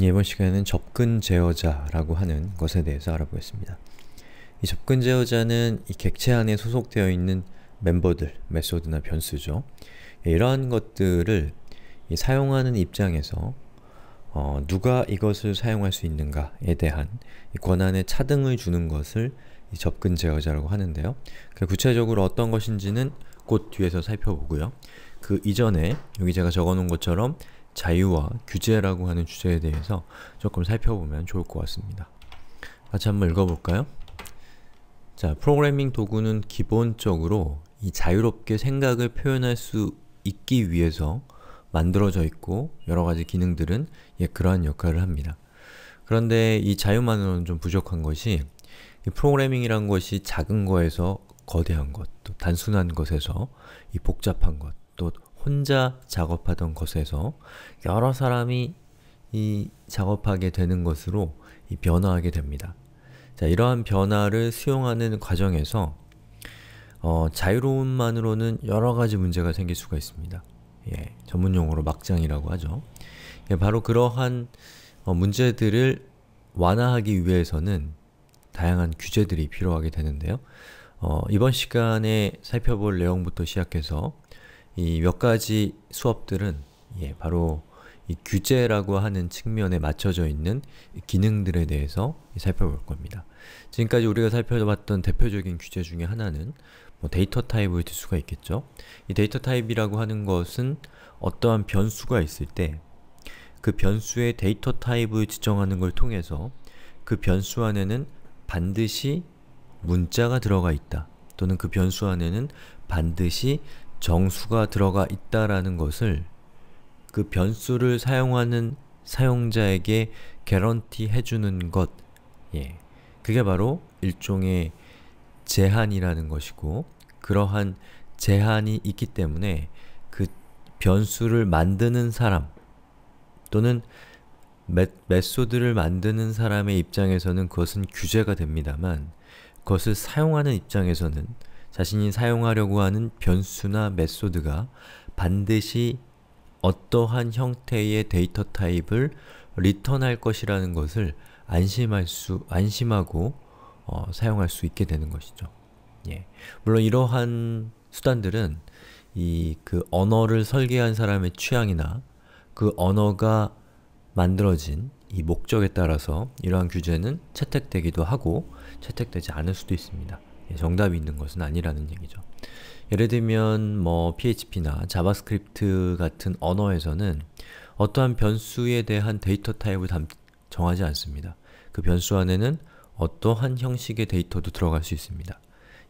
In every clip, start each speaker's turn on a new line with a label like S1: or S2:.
S1: 이번 시간에는 접근 제어자라고 하는 것에 대해서 알아보겠습니다. 이 접근 제어자는 이 객체 안에 소속되어 있는 멤버들, 메소드나 변수죠. 예, 이러한 것들을 사용하는 입장에서 어, 누가 이것을 사용할 수 있는가에 대한 권한의 차등을 주는 것을 접근 제어자라고 하는데요. 그 구체적으로 어떤 것인지는 곧 뒤에서 살펴보고요. 그 이전에 여기 제가 적어놓은 것처럼 자유와 규제라고 하는 주제에 대해서 조금 살펴보면 좋을 것 같습니다. 같이 한번 읽어볼까요? 자, 프로그래밍 도구는 기본적으로 이 자유롭게 생각을 표현할 수 있기 위해서 만들어져 있고 여러가지 기능들은 예, 그러한 역할을 합니다. 그런데 이 자유만으로는 좀 부족한 것이 프로그래밍이란 것이 작은 거에서 거대한 것, 또 단순한 것에서 이 복잡한 것, 또 혼자 작업하던 것에서 여러 사람이 이 작업하게 되는 것으로 변화하게 됩니다. 자, 이러한 변화를 수용하는 과정에서 어, 자유로움만으로는 여러 가지 문제가 생길 수가 있습니다. 예, 전문 용어로 막장이라고 하죠. 예, 바로 그러한 어, 문제들을 완화하기 위해서는 다양한 규제들이 필요하게 되는데요. 어, 이번 시간에 살펴볼 내용부터 시작해서 이몇 가지 수업들은 예, 바로 이 규제라고 하는 측면에 맞춰져 있는 기능들에 대해서 살펴볼 겁니다. 지금까지 우리가 살펴봤던 대표적인 규제 중에 하나는 뭐 데이터 타입을 들 수가 있겠죠. 이 데이터 타입이라고 하는 것은 어떠한 변수가 있을 때 그 변수의 데이터 타입을 지정하는 걸 통해서 그 변수 안에는 반드시 문자가 들어가 있다 또는 그 변수 안에는 반드시 정수가 들어가 있다라는 것을 그 변수를 사용하는 사용자에게 개런티 해주는 것 예. 그게 바로 일종의 제한이라는 것이고 그러한 제한이 있기 때문에 그 변수를 만드는 사람 또는 메, 메소드를 만드는 사람의 입장에서는 그것은 규제가 됩니다만 그것을 사용하는 입장에서는 자신이 사용하려고 하는 변수나 메소드가 반드시 어떠한 형태의 데이터 타입을 리턴할 것이라는 것을 안심할 수, 안심하고 어, 사용할 수 있게 되는 것이죠. 예. 물론 이러한 수단들은 이 그 언어를 설계한 사람의 취향이나 그 언어가 만들어진 이 목적에 따라서 이러한 규제는 채택되기도 하고 채택되지 않을 수도 있습니다. 예, 정답이 있는 것은 아니라는 얘기죠. 예를 들면 뭐 PHP나 자바스크립트 같은 언어에서는 어떠한 변수에 대한 데이터 타입을 담, 정하지 않습니다. 그 변수 안에는 어떠한 형식의 데이터도 들어갈 수 있습니다.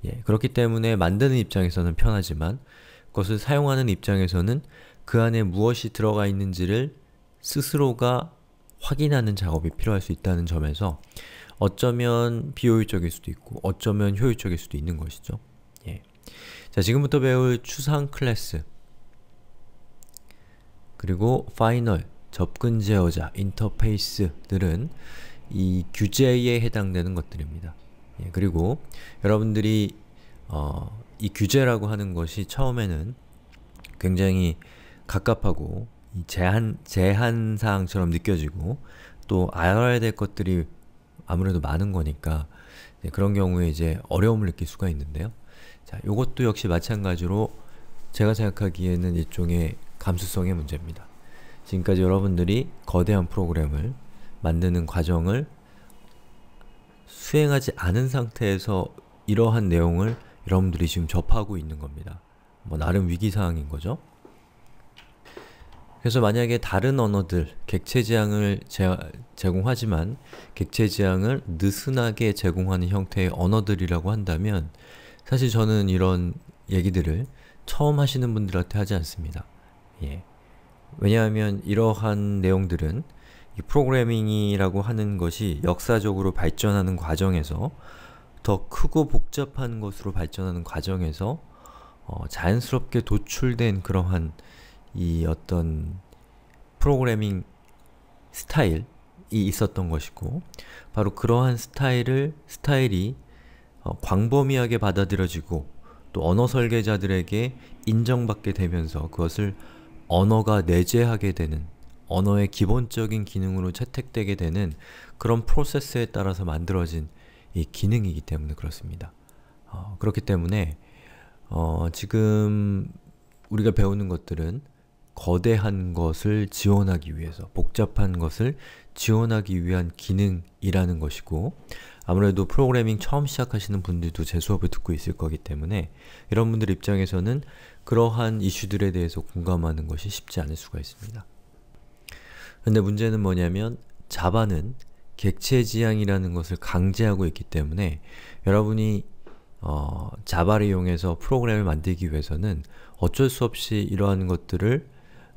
S1: 예, 그렇기 때문에 만드는 입장에서는 편하지만 그것을 사용하는 입장에서는 그 안에 무엇이 들어가 있는지를 스스로가 확인하는 작업이 필요할 수 있다는 점에서 어쩌면 비효율적일 수도 있고 어쩌면 효율적일 수도 있는 것이죠. 예. 자, 지금부터 배울 추상 클래스 그리고 파이널, 접근 제어자, 인터페이스들은 이 규제에 해당되는 것들입니다. 예, 그리고 여러분들이 어, 이 규제라고 하는 것이 처음에는 굉장히 갑갑하고 제한, 제한사항처럼 느껴지고 또 알아야 될 것들이 아무래도 많은 거니까 그런 경우에 이제 어려움을 느낄 수가 있는데요. 자, 요것도 역시 마찬가지로 제가 생각하기에는 일종의 감수성의 문제입니다. 지금까지 여러분들이 거대한 프로그램을 만드는 과정을 수행하지 않은 상태에서 이러한 내용을 여러분들이 지금 접하고 있는 겁니다. 뭐 나름 위기사항인 거죠. 그래서 만약에 다른 언어들 객체 지향을 제, 제공하지만 객체 지향을 느슨하게 제공하는 형태의 언어들이라고 한다면 사실 저는 이런 얘기들을 처음 하시는 분들한테 하지 않습니다. 예. 왜냐하면 이러한 내용들은 프로그래밍이라고 하는 것이 역사적으로 발전하는 과정에서 더 크고 복잡한 것으로 발전하는 과정에서 어, 자연스럽게 도출된 그러한 이 어떤 프로그래밍 스타일이 있었던 것이고 바로 그러한 스타일을 스타일이 어, 광범위하게 받아들여지고 또 언어 설계자들에게 인정받게 되면서 그것을 언어가 내재하게 되는 언어의 기본적인 기능으로 채택되게 되는 그런 프로세스에 따라서 만들어진 이 기능이기 때문에 그렇습니다. 어, 그렇기 때문에 어, 지금 우리가 배우는 것들은 거대한 것을 지원하기 위해서, 복잡한 것을 지원하기 위한 기능이라는 것이고 아무래도 프로그래밍 처음 시작하시는 분들도 제 수업을 듣고 있을 거기 때문에 이런 분들 입장에서는 그러한 이슈들에 대해서 공감하는 것이 쉽지 않을 수가 있습니다. 근데 문제는 뭐냐면 자바는 객체 지향이라는 것을 강제하고 있기 때문에 여러분이 어, 자바를 이용해서 프로그램을 만들기 위해서는 어쩔 수 없이 이러한 것들을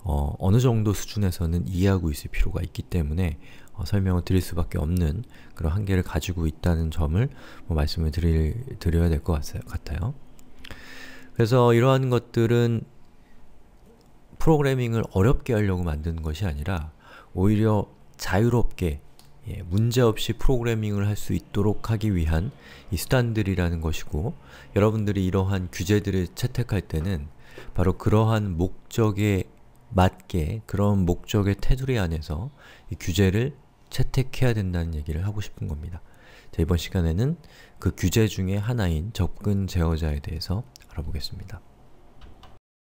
S1: 어, 어느 정도 수준에서는 이해하고 있을 필요가 있기 때문에 어, 설명을 드릴 수밖에 없는 그런 한계를 가지고 있다는 점을 뭐 말씀을 드릴, 드려야 될 것 같아요. 그래서 이러한 것들은 프로그래밍을 어렵게 하려고 만든 것이 아니라 오히려 자유롭게 예, 문제없이 프로그래밍을 할 수 있도록 하기 위한 이 수단들이라는 것이고 여러분들이 이러한 규제들을 채택할 때는 바로 그러한 목적에 맞게 그런 목적의 테두리 안에서 이 규제를 채택해야 된다는 얘기를 하고 싶은 겁니다. 자, 이번 시간에는 그 규제 중의 하나인 접근 제어자에 대해서 알아보겠습니다.